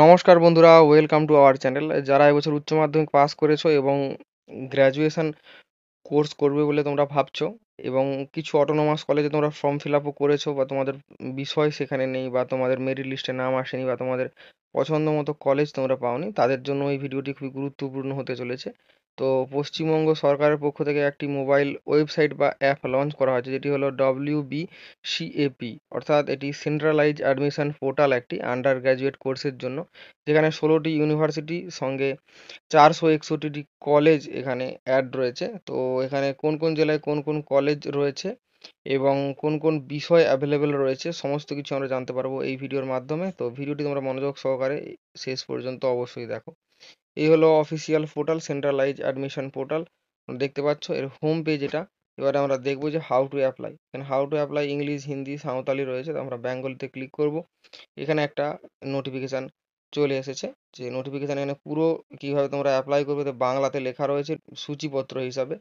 নমস্কার বন্ধুরা welcome to our channel যারা এবছর উচ্চ মাধ্যমিক পাস করেছো এবং গ্র্যাজুয়েশন কোর্স করবে বলে তোমরা ভাবছো এবং কিছু অটোনোমাস কলেজে তোমরা ফর্ম ফিল আপও করেছো বা তোমাদের বিষয় সেখানে নেই বা তোমাদের মেরিট লিস্টে নাম আসেনি বা তোমাদের পছন্দ মতো কলেজ তোমরা পাওনি তাদের জন্য এই ভিডিওটি খুবই গুরুত্বপূর্ণ হতে চলেছে তো পশ্চিমবঙ্গ সরকারের পক্ষ থেকে একটি মোবাইল ওয়েবসাইট বা অ্যাপ লঞ্চ করা হয়েছে যেটি হলো ডব্লিউ বি সিএপি অর্থাৎ এটি সেন্ট্রালাইজ অ্যাডমিশন পোর্টাল একটি আন্ডার গ্র্যাজুয়েট কোর্সের জন্য যেখানে ষোলোটি ইউনিভার্সিটি সঙ্গে চারশো একষট্টিটি কলেজ এখানে অ্যাড রয়েছে তো এখানে কোন কোন জেলায় কোন কোন কলেজ রয়েছে এবং কোন কোন বিষয় অ্যাভেলেবেল রয়েছে সমস্ত কিছু আমরা জানতে পারবো এই ভিডিওর মাধ্যমে তো ভিডিওটি তোমরা মনোযোগ সহকারে শেষ পর্যন্ত অবশ্যই দেখো এই হলো official portal centralise admission portal দেখতে পাচ্ছ এর হোম পেজ এটা এবার আমরা দেখবো যে হাউ টু অ্যাপ্লাই এখানে how to apply English Hindi Santali রয়েছে তো আমরা বেঙ্গলিতে ক্লিক করব এখানে একটা নোটিফিকেশান চলে এসেছে যে নোটিফিকেশান এখানে পুরো কীভাবে তোমরা অ্যাপ্লাই করবে তো বাংলাতে লেখা রয়েছে সূচিপত্র হিসাবে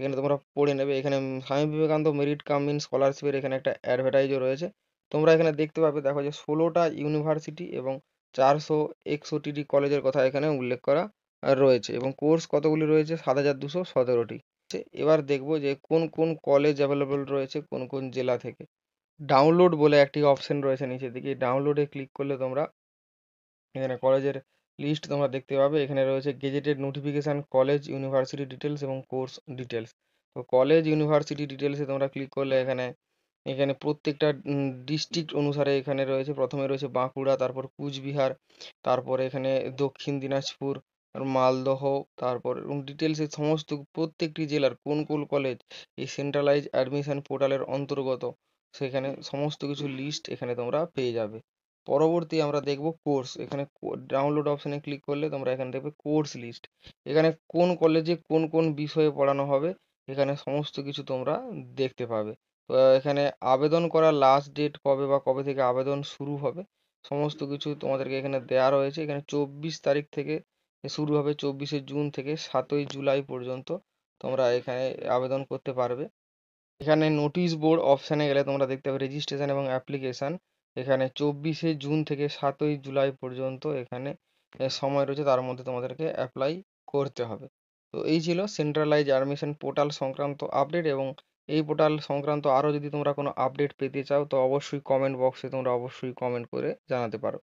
এখানে তোমরা পড়ে নেবে এখানে স্বামী বিবেকানন্দ মেরিট কাম ইন স্কলারশিপের এখানে একটা অ্যাডভার্টাইজও রয়েছে তোমরা এখানে দেখতে পাবে দেখো যে ষোলোটা ইউনিভার্সিটি এবং চারশো একষট্টিটি কলেজের কথা এখানে উল্লেখ করা রয়েছে এবং কোর্স কতগুলি রয়েছে সাত হাজার দুশো সতেরোটি এবার দেখবো যে কোন কোন কলেজ অ্যাভেলেবল রয়েছে কোন কোন জেলা থেকে ডাউনলোড বলে একটি অপশন রয়েছে নিচের দিকে ডাউনলোডে ক্লিক করলে তোমরা এখানে কলেজের লিস্ট তোমরা দেখতে পাবে এখানে রয়েছে gazetted notification college university details এবং কোর্স ডিটেলস তো কলেজ ইউনিভার্সিটি ডিটেলসে তোমরা ক্লিক করলে এখানে এখানে প্রত্যেকটা ডিস্ট্রিক্ট অনুসারে এখানে রয়েছে প্রথমে রয়েছে বাঁকুড়া তারপর কুচবিহার তারপরে এখানে দক্ষিণ দিনাজপুর মালদহ তারপর এবং ডিটেলসে সমস্ত প্রত্যেকটি জেলার কোন কোন কলেজ এই সেন্ট্রালাইজ অ্যাডমিশন পোর্টালের অন্তর্গত সেখানে সমস্ত কিছু লিস্ট এখানে তোমরা পেয়ে যাবে পরবর্তী আমরা দেখব কোর্স এখানে ডাউনলোড অপশানে ক্লিক করলে তোমরা এখানে দেখবে কোর্স লিস্ট এখানে কোন কলেজে কোন কোন বিষয়ে পড়ানো হবে এখানে সমস্ত কিছু তোমরা দেখতে পাবে তো এখানে আবেদন করা লাস্ট ডেট কবে বা কবে থেকে আবেদন শুরু হবে সমস্ত কিছু তোমাদেরকে এখানে দেয়া রয়েছে এখানে চব্বিশ তারিখ থেকে শুরু হবে চব্বিশে জুন থেকে সাতই জুলাই পর্যন্ত তোমরা এখানে আবেদন করতে পারবে এখানে নোটিশ বোর্ড অপশানে গেলে তোমরা দেখতে পাবে রেজিস্ট্রেশন এবং অ্যাপ্লিকেশান এখানে চব্বিশে জুন থেকে সাতই জুলাই পর্যন্ত এখানে সময় রয়েছে তার মধ্যে তোমাদেরকে অ্যাপ্লাই করতে হবে তো এই ছিল সেন্ট্রালাইজ অ্যাডমিশন পোর্টাল সংক্রান্ত আপডেট এবং এই পোর্টাল সংক্রান্ত আরও যদি তোমরা কোনো আপডেট পেতে চাও তো অবশ্যই কমেন্ট বক্সে তোমরা অবশ্যই কমেন্ট করে জানাতে পারো